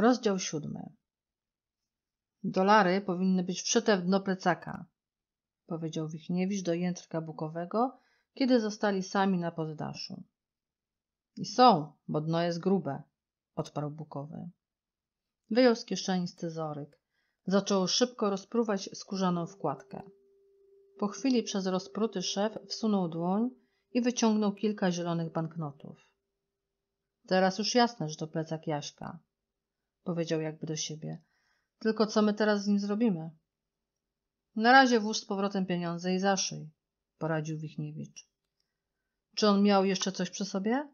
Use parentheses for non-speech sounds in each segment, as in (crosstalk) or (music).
Rozdział siódmy. Dolary powinny być wszyte w dno plecaka, powiedział Wichniewicz do jędrka bukowego, kiedy zostali sami na poddaszu. I są, bo dno jest grube, odparł bukowy. Wyjął z kieszeni scyzoryk. Zaczął szybko rozpruwać skórzaną wkładkę. Po chwili przez rozpruty szef wsunął dłoń i wyciągnął kilka zielonych banknotów. Teraz już jasne, że to plecak Jaśka powiedział jakby do siebie. Tylko co my teraz z nim zrobimy? Na razie włóż z powrotem pieniądze i zaszyj, poradził Wichniewicz. Czy on miał jeszcze coś przy sobie?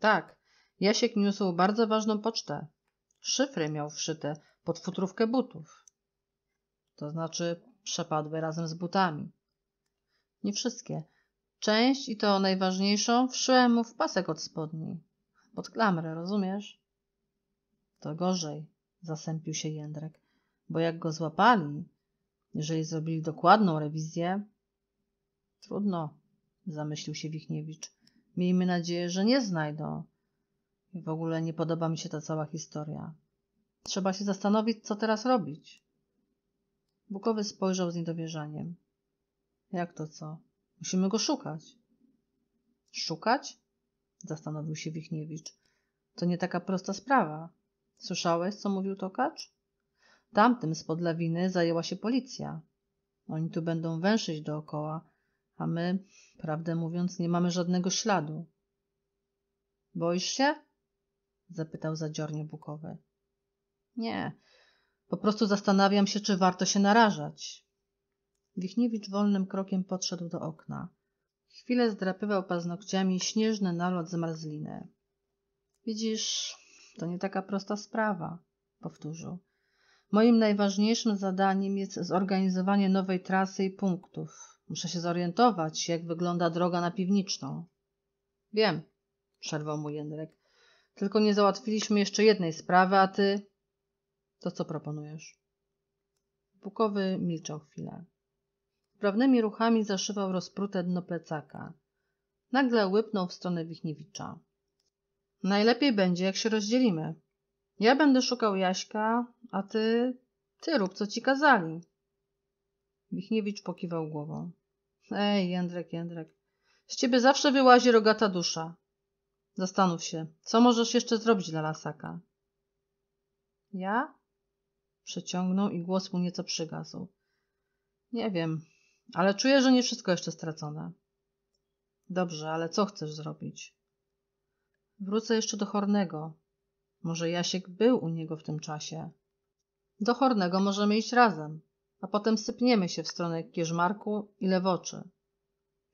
Tak, Jasiek niósł bardzo ważną pocztę. Szyfry miał wszyte pod futrówkę butów. To znaczy przepadły razem z butami. Nie wszystkie. Część i to najważniejszą wszyłem mu w pasek od spodni. Pod klamrę, rozumiesz? To gorzej, zasępił się Jędrek, bo jak go złapali, jeżeli zrobili dokładną rewizję... Trudno, zamyślił się Wichniewicz. Miejmy nadzieję, że nie znajdą. W ogóle nie podoba mi się ta cała historia. Trzeba się zastanowić, co teraz robić. Bukowy spojrzał z niedowierzaniem. Jak to co? Musimy go szukać. Szukać? Zastanowił się Wichniewicz. To nie taka prosta sprawa. Słyszałeś, co mówił tokacz? Tamtym spod lawiny zajęła się policja. Oni tu będą węszyć dookoła, a my, prawdę mówiąc, nie mamy żadnego śladu. Boisz się? zapytał zadziornie bukowy. Nie, po prostu zastanawiam się, czy warto się narażać. Wichniewicz wolnym krokiem podszedł do okna. Chwilę zdrapywał paznokciami śnieżny nalot zmarzliny. Widzisz, to nie taka prosta sprawa, powtórzył. Moim najważniejszym zadaniem jest zorganizowanie nowej trasy i punktów. Muszę się zorientować, jak wygląda droga na piwniczną. Wiem, przerwał mu Jędrek. Tylko nie załatwiliśmy jeszcze jednej sprawy, a ty. To co proponujesz? Bukowy milczał chwilę. Prawnymi ruchami zaszywał rozprute dno plecaka. Nagle łypnął w stronę Wichniewicza. Najlepiej będzie, jak się rozdzielimy. Ja będę szukał Jaśka, a ty, ty rób, co ci kazali. Michniewicz pokiwał głową. Ej, Jędrek, Jędrek, z ciebie zawsze wyłazi rogata dusza. Zastanów się, co możesz jeszcze zrobić dla lasaka? Ja? Przeciągnął i głos mu nieco przygasł. Nie wiem, ale czuję, że nie wszystko jeszcze stracone. Dobrze, ale co chcesz zrobić? Wrócę jeszcze do Hornego. Może Jasiek był u niego w tym czasie. Do Hornego możemy iść razem, a potem sypniemy się w stronę Kierzmarku i Lewoczy.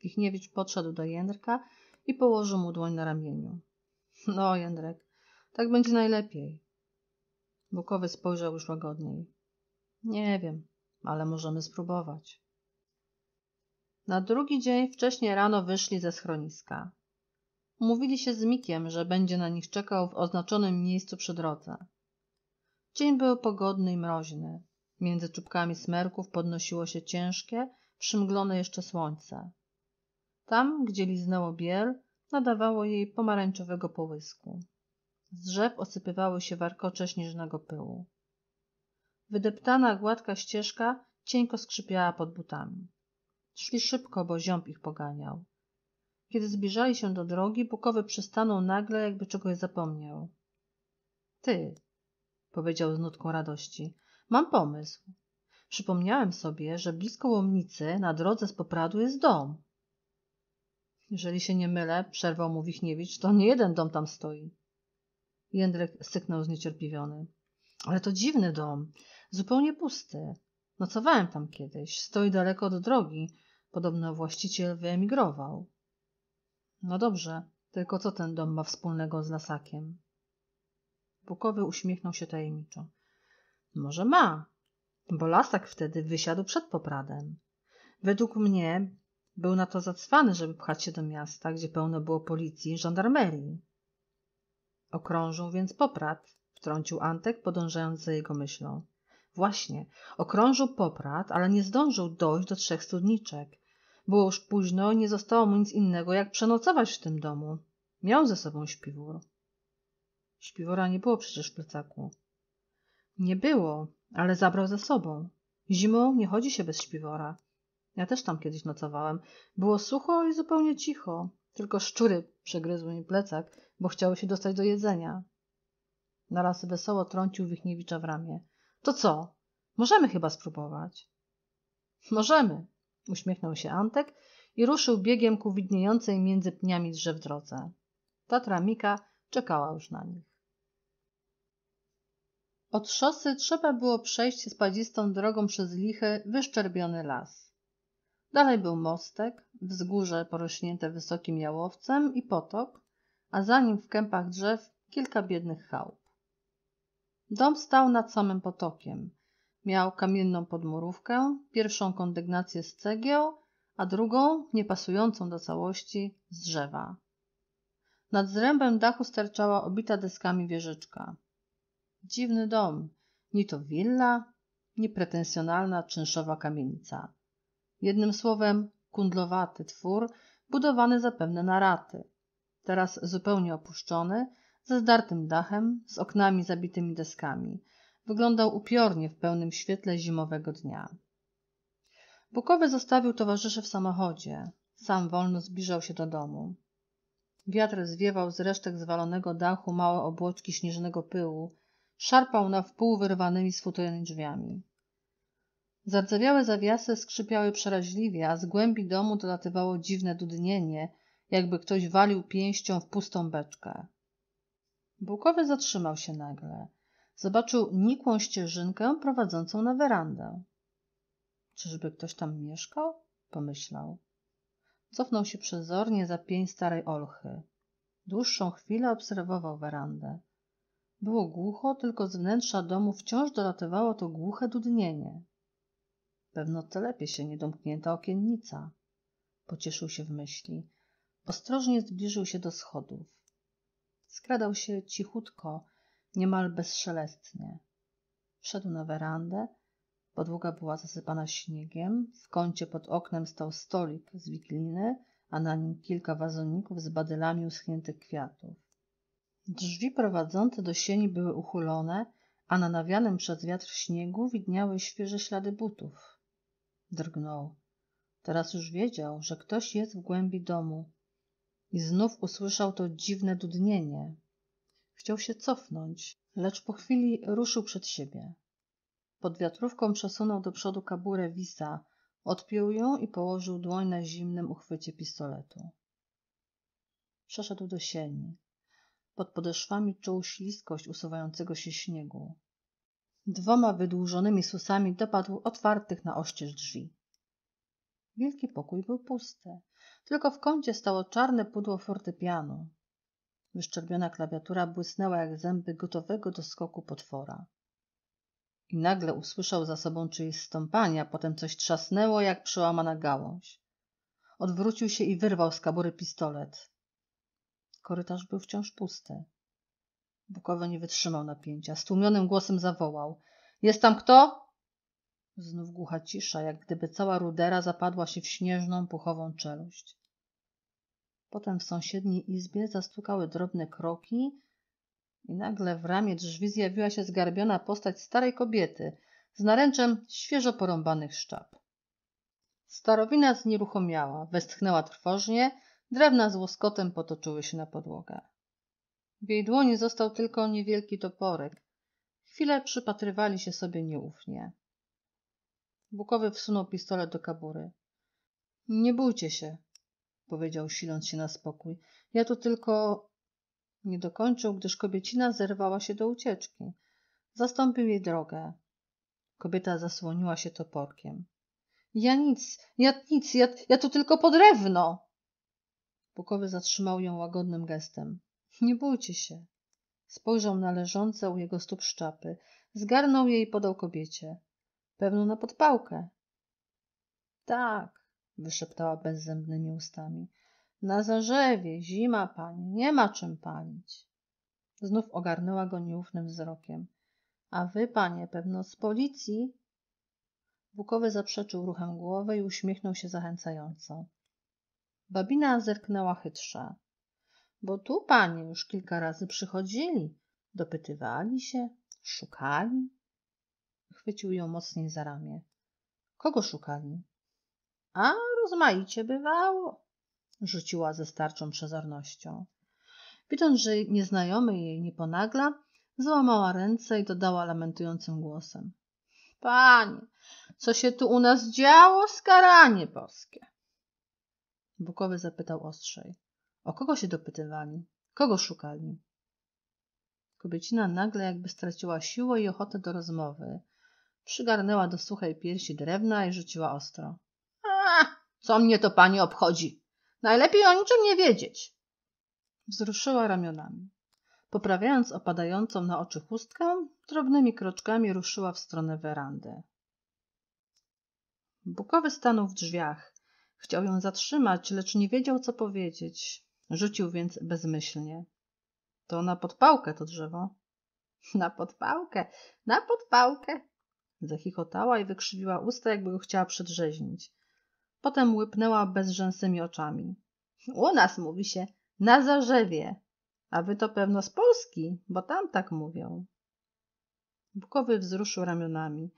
Wichniewicz podszedł do Jędrka i położył mu dłoń na ramieniu. (laughs) No, Jędrek, tak będzie najlepiej. Bukowy spojrzał już łagodniej. Nie wiem, ale możemy spróbować. Na drugi dzień wcześniej rano wyszli ze schroniska. Mówili się z Mikiem, że będzie na nich czekał w oznaczonym miejscu przy drodze. Dzień był pogodny i mroźny. Między czubkami smerków podnosiło się ciężkie, przymglone jeszcze słońce. Tam, gdzie liznęło biel, nadawało jej pomarańczowego połysku. Z drzew osypywały się warkocze śnieżnego pyłu. Wydeptana, gładka ścieżka cienko skrzypiała pod butami. Szli szybko, bo ziąb ich poganiał. Kiedy zbliżali się do drogi, Bukowy przystanął nagle, jakby czegoś zapomniał. Ty, powiedział z nutką radości, mam pomysł. Przypomniałem sobie, że blisko łomnicy na drodze z popradu jest dom. Jeżeli się nie mylę, przerwał mu Wichniewicz, to nie jeden dom tam stoi. Jędrek syknął zniecierpliwiony. Ale to dziwny dom, zupełnie pusty. Nocowałem tam kiedyś, stoi daleko od drogi. Podobno właściciel wyemigrował. No dobrze, tylko co ten dom ma wspólnego z Lasakiem? Bukowy uśmiechnął się tajemniczo. Może ma, bo Lasak wtedy wysiadł przed popradem. Według mnie był na to zacwany, żeby pchać się do miasta, gdzie pełno było policji i żandarmerii. Okrążył więc Poprad, wtrącił Antek, podążając za jego myślą. Właśnie, okrążył Poprad, ale nie zdążył dojść do trzech studniczek. Było już późno i nie zostało mu nic innego, jak przenocować w tym domu. Miał ze sobą śpiwór. Śpiwora nie było przecież w plecaku. Nie było, ale zabrał ze sobą. Zimą nie chodzi się bez śpiwora. Ja też tam kiedyś nocowałem. Było sucho i zupełnie cicho. Tylko szczury przegryzły mi plecak, bo chciały się dostać do jedzenia. Naraz wesoło trącił Wichniewicza w ramię. To co? Możemy chyba spróbować. Możemy, uśmiechnął się Antek i ruszył biegiem ku widniejącej między pniami drzew drodze. Tatra Mika czekała już na nich. Od szosy trzeba było przejść spadzistą drogą przez lichy, wyszczerbiony las. Dalej był mostek, wzgórze porośnięte wysokim jałowcem i potok, a za nim w kępach drzew kilka biednych chałup. Dom stał nad samym potokiem, Miał kamienną podmurówkę, pierwszą kondygnację z cegieł, a drugą, niepasującą do całości, z drzewa. Nad zrębem dachu sterczała obita deskami wieżyczka. Dziwny dom, ni to willa, ni pretensjonalna czynszowa kamienica. Jednym słowem, kundlowaty twór, budowany zapewne na raty. Teraz zupełnie opuszczony, ze zdartym dachem, z oknami zabitymi deskami – Wyglądał upiornie w pełnym świetle zimowego dnia. Bukowy zostawił towarzyszy w samochodzie. Sam wolno zbliżał się do domu. Wiatr zwiewał z resztek zwalonego dachu małe obłoczki śnieżnego pyłu, szarpał na wpół wyrwanymi z futryn drzwiami. Zardzewiałe zawiasy skrzypiały przeraźliwie, a z głębi domu dolatywało dziwne dudnienie, jakby ktoś walił pięścią w pustą beczkę. Bułkowy zatrzymał się nagle. Zobaczył nikłą ścieżynkę prowadzącą na werandę. Czyżby ktoś tam mieszkał? pomyślał. Cofnął się przezornie za pień starej olchy. Dłuższą chwilę obserwował werandę. Było głucho, tylko z wnętrza domu wciąż dolatywało to głuche dudnienie. Pewno telepie się niedomknięta okiennica. Pocieszył się w myśli. Ostrożnie zbliżył się do schodów. Skradał się cichutko, niemal bezszelestnie. Wszedł na werandę. Podłoga była zasypana śniegiem. W kącie pod oknem stał stolik z wikliny, a na nim kilka wazoników z badylami uschniętych kwiatów. Drzwi prowadzące do sieni były uchylone, a na nawianym przez wiatr śniegu widniały świeże ślady butów. Drgnął. Teraz już wiedział, że ktoś jest w głębi domu. I znów usłyszał to dziwne dudnienie, Chciał się cofnąć, lecz po chwili ruszył przed siebie. Pod wiatrówką przesunął do przodu kaburę wisa, odpiął ją i położył dłoń na zimnym uchwycie pistoletu. Przeszedł do sieni. Pod podeszwami czuł śliskość usuwającego się śniegu. Dwoma wydłużonymi susami dopadł otwartych na oścież drzwi. Wielki pokój był pusty. Tylko w kącie stało czarne pudło fortepianu. Wyszczerbiona klawiatura błysnęła jak zęby gotowego do skoku potwora. I nagle usłyszał za sobą czyjeś stąpania, potem coś trzasnęło jak przełamana gałąź. Odwrócił się i wyrwał z kabury pistolet. Korytarz był wciąż pusty. Bukowo nie wytrzymał napięcia. Stłumionym głosem zawołał. Jest tam kto? Znów głucha cisza, jak gdyby cała rudera zapadła się w śnieżną, puchową czeluść. Potem w sąsiedniej izbie zastukały drobne kroki i nagle w ramie drzwi zjawiła się zgarbiona postać starej kobiety z naręczem świeżo porąbanych szczap. Starowina znieruchomiała, westchnęła trwożnie, drewna z łoskotem potoczyły się na podłogę. W jej dłoni został tylko niewielki toporek. Chwilę przypatrywali się sobie nieufnie. Bukowy wsunął pistolet do kabury. Nie bójcie się, powiedział, siląc się na spokój. Ja to tylko. Nie dokończył, gdyż kobiecina zerwała się do ucieczki. Zastąpił jej drogę. Kobieta zasłoniła się toporkiem. Ja nic, ja nic, ja, ja to tylko podrewno. Pukowy zatrzymał ją łagodnym gestem. Nie bójcie się. Spojrzał na leżące u jego stóp szczapy. Zgarnął jej i podał kobiecie. Pewno na podpałkę. Tak, wyszeptała bezzębnymi ustami. Na zarzewie, zima, pani, nie ma czym palić. Znów ogarnęła go nieufnym wzrokiem. A wy, panie, pewno z policji? Bukowy zaprzeczył ruchem głowy i uśmiechnął się zachęcająco. Babina zerknęła chytrze. Bo tu, panie, już kilka razy przychodzili, dopytywali się, szukali. Chwycił ją mocniej za ramię. Kogo szukali? A rozmaicie bywało, rzuciła ze starczą przezornością. Widząc, że nieznajomy jej nie ponagla, złamała ręce i dodała lamentującym głosem. Panie, co się tu u nas działo, skaranie boskie. Bukowy zapytał ostrzej. O kogo się dopytywali? Kogo szukali? Kobiecina nagle jakby straciła siłę i ochotę do rozmowy. Przygarnęła do suchej piersi drewna i rzuciła ostro. Co mnie to pani obchodzi? Najlepiej o niczym nie wiedzieć. Wzruszyła ramionami. Poprawiając opadającą na oczy chustkę, drobnymi kroczkami ruszyła w stronę werandy. Bukowy stanął w drzwiach. Chciał ją zatrzymać, lecz nie wiedział, co powiedzieć. Rzucił więc bezmyślnie. To na podpałkę to drzewo. Na podpałkę, na podpałkę! Zachichotała i wykrzywiła usta, jakby go chciała przedrzeźnić. Potem łypnęła bezrzęsnymi oczami. U nas mówi się na Zarzewie, a wy to pewno z Polski, bo tam tak mówią. Bukowy wzruszył ramionami.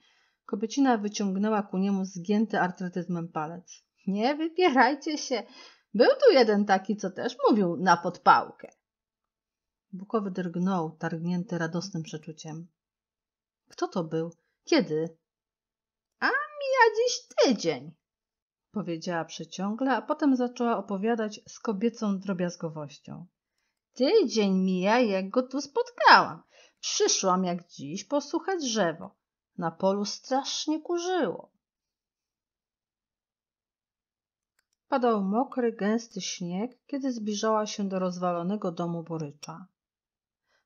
Kobiecina wyciągnęła ku niemu zgięty artretyzmem palec. Nie wypierajcie się. Był tu jeden taki, co też mówił na podpałkę. Bukowy drgnął, targnięty radosnym przeczuciem. Kto to był? Kiedy? A mija dziś tydzień powiedziała przeciągle, a potem zaczęła opowiadać z kobiecą drobiazgowością. Tydzień mija, jak go tu spotkałam. Przyszłam jak dziś posłuchać drzewo. Na polu strasznie kurzyło. Padał mokry, gęsty śnieg, kiedy zbliżała się do rozwalonego domu Borycza.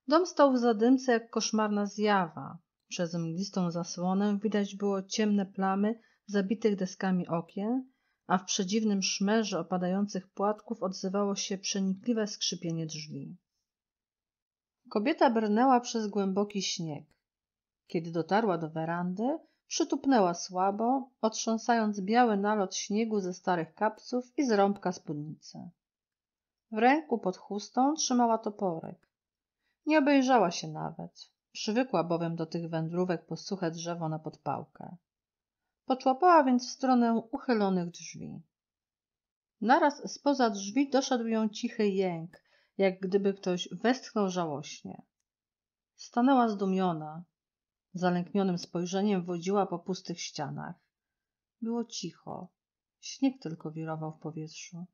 Dom stał w zadymce jak koszmarna zjawa. Przez mglistą zasłonę widać było ciemne plamy zabitych deskami okien, a w przedziwnym szmerze opadających płatków odzywało się przenikliwe skrzypienie drzwi. Kobieta brnęła przez głęboki śnieg. Kiedy dotarła do werandy, przytupnęła słabo, otrząsając biały nalot śniegu ze starych kapców i z rąbka spódnicy. W ręku pod chustą trzymała toporek. Nie obejrzała się nawet. Przywykła bowiem do tych wędrówek po suche drzewo na podpałkę. Poczłapała więc w stronę uchylonych drzwi. Naraz spoza drzwi doszedł ją cichy jęk, jak gdyby ktoś westchnął żałośnie. Stanęła zdumiona. Zalęknionym spojrzeniem wodziła po pustych ścianach. Było cicho. Śnieg tylko wirował w powietrzu.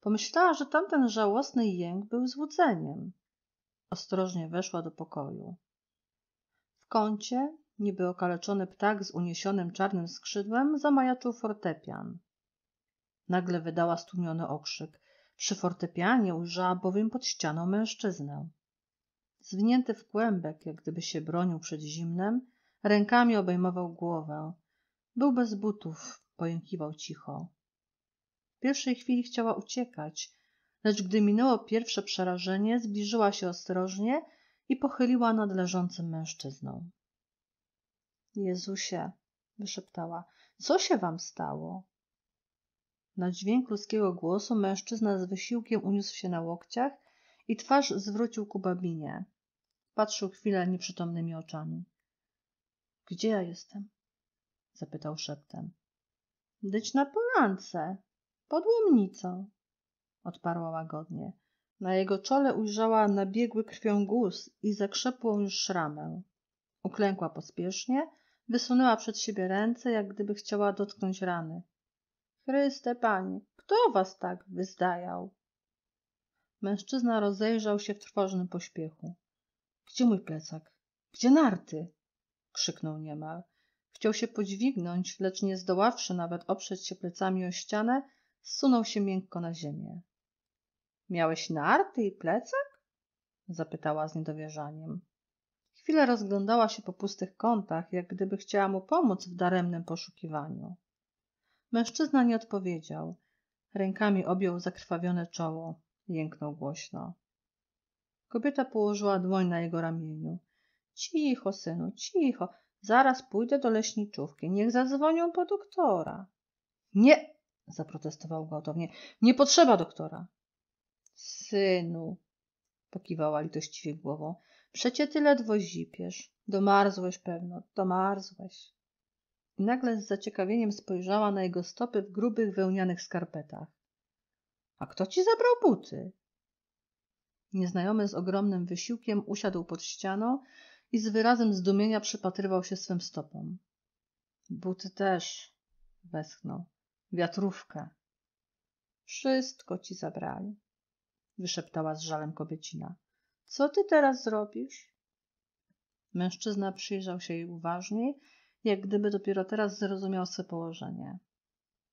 Pomyślała, że tamten żałosny jęk był złudzeniem. Ostrożnie weszła do pokoju. W kącie Niby okaleczony ptak z uniesionym czarnym skrzydłem zamajaczył fortepian. Nagle wydała stłumiony okrzyk. Przy fortepianie ujrzała bowiem pod ścianą mężczyznę. Zwinięty w kłębek, jak gdyby się bronił przed zimnem, rękami obejmował głowę. Był bez butów, pojękiwał cicho. W pierwszej chwili chciała uciekać, lecz gdy minęło pierwsze przerażenie, zbliżyła się ostrożnie i pochyliła nad leżącym mężczyzną. Jezusie, wyszeptała, co się wam stało? Na dźwięk ludzkiego głosu mężczyzna z wysiłkiem uniósł się na łokciach i twarz zwrócił ku babinie. Patrzył chwilę nieprzytomnymi oczami. Gdzie ja jestem? zapytał szeptem. Dyć na polance, pod łomnicą, odparła łagodnie. Na jego czole ujrzała nabiegły krwią guz i zakrzepłą już szramę. Uklękła pospiesznie, Wysunęła przed siebie ręce, jak gdyby chciała dotknąć rany. Chryste pani, kto was tak wyzdajał? Mężczyzna rozejrzał się w trwożnym pośpiechu. Gdzie mój plecak? Gdzie narty? krzyknął niemal. Chciał się podźwignąć, lecz nie zdoławszy nawet oprzeć się plecami o ścianę, zsunął się miękko na ziemię. Miałeś narty i plecak? zapytała z niedowierzaniem. Chwilę rozglądała się po pustych kątach, jak gdyby chciała mu pomóc w daremnym poszukiwaniu. Mężczyzna nie odpowiedział. Rękami objął zakrwawione czoło. Jęknął głośno. Kobieta położyła dłoń na jego ramieniu. Cicho, synu, cicho. Zaraz pójdę do leśniczówki. Niech zadzwonią po doktora. Nie, zaprotestował gwałtownie. Nie potrzeba doktora. Synu, pokiwała litościwie głową. Przecie tyle dwozipiesz. Domarzłeś pewno, domarzłeś. I nagle z zaciekawieniem spojrzała na jego stopy w grubych wełnianych skarpetach. A kto ci zabrał buty? Nieznajomy z ogromnym wysiłkiem usiadł pod ścianą i z wyrazem zdumienia przypatrywał się swym stopom. Buty też, westchnął. Wiatrówkę. Wszystko ci zabrali, wyszeptała z żalem kobiecina. Co ty teraz zrobisz? Mężczyzna przyjrzał się jej uważniej, jak gdyby dopiero teraz zrozumiał swoje położenie.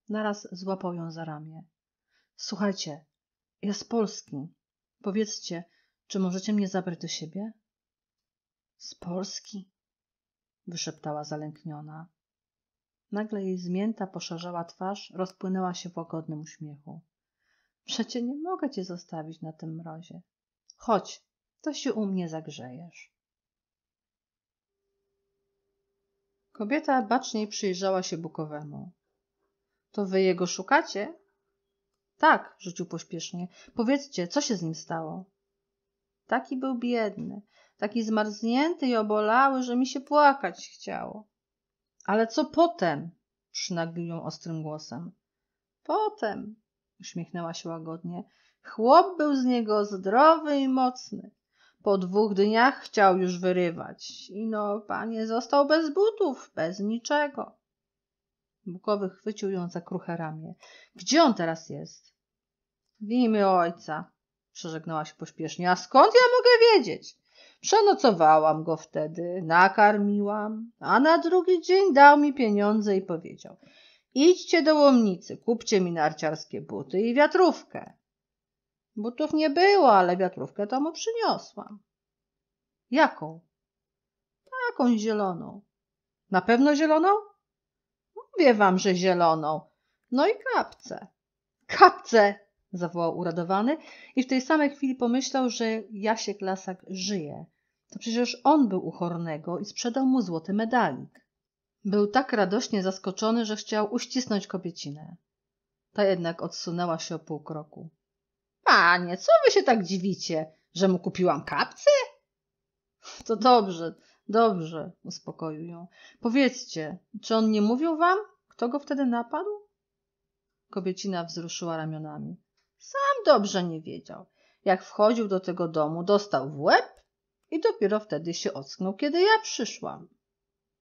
Naraz złapał ją za ramię. Słuchajcie, ja z Polski. Powiedzcie, czy możecie mnie zabrać do siebie? Z Polski? wyszeptała zalękniona. Nagle jej zmięta, poszarzała twarz rozpłynęła się w łagodnym uśmiechu. Przecie nie mogę cię zostawić na tym mrozie. Chodź, to się u mnie zagrzejesz. Kobieta baczniej przyjrzała się Bukowemu. To wy jego szukacie? Tak, rzucił pośpiesznie. Powiedzcie, co się z nim stało? Taki był biedny, taki zmarznięty i obolały, że mi się płakać chciało. Ale co potem? przynaglił ją ostrym głosem. Potem, uśmiechnęła się łagodnie. Chłop był z niego zdrowy i mocny. Po dwóch dniach chciał już wyrywać. I no, panie został bez butów, bez niczego. Bukowy chwycił ją za kruche ramię. Gdzie on teraz jest? W imię ojca, przeżegnała się pośpiesznie. A skąd ja mogę wiedzieć? Przenocowałam go wtedy, nakarmiłam, a na drugi dzień dał mi pieniądze i powiedział: Idźcie do łomnicy, kupcie mi narciarskie buty i wiatrówkę. Butów nie było, ale wiatrówkę to mu przyniosłam. Jaką? Taką zieloną. Na pewno zieloną? Mówię wam, że zieloną. No i kapce. Kapce! zawołał uradowany i w tej samej chwili pomyślał, że Jasiek Lasak żyje. To przecież on był u chornego i sprzedał mu złoty medalik. Był tak radośnie zaskoczony, że chciał uścisnąć kobiecinę. Ta jednak odsunęła się o pół kroku. Panie, co wy się tak dziwicie, że mu kupiłam kapce? To dobrze, dobrze, uspokoił ją. Powiedzcie, czy on nie mówił wam, kto go wtedy napadł? Kobiecina wzruszyła ramionami. Sam dobrze nie wiedział. Jak wchodził do tego domu, dostał w łeb i dopiero wtedy się ocknął, kiedy ja przyszłam.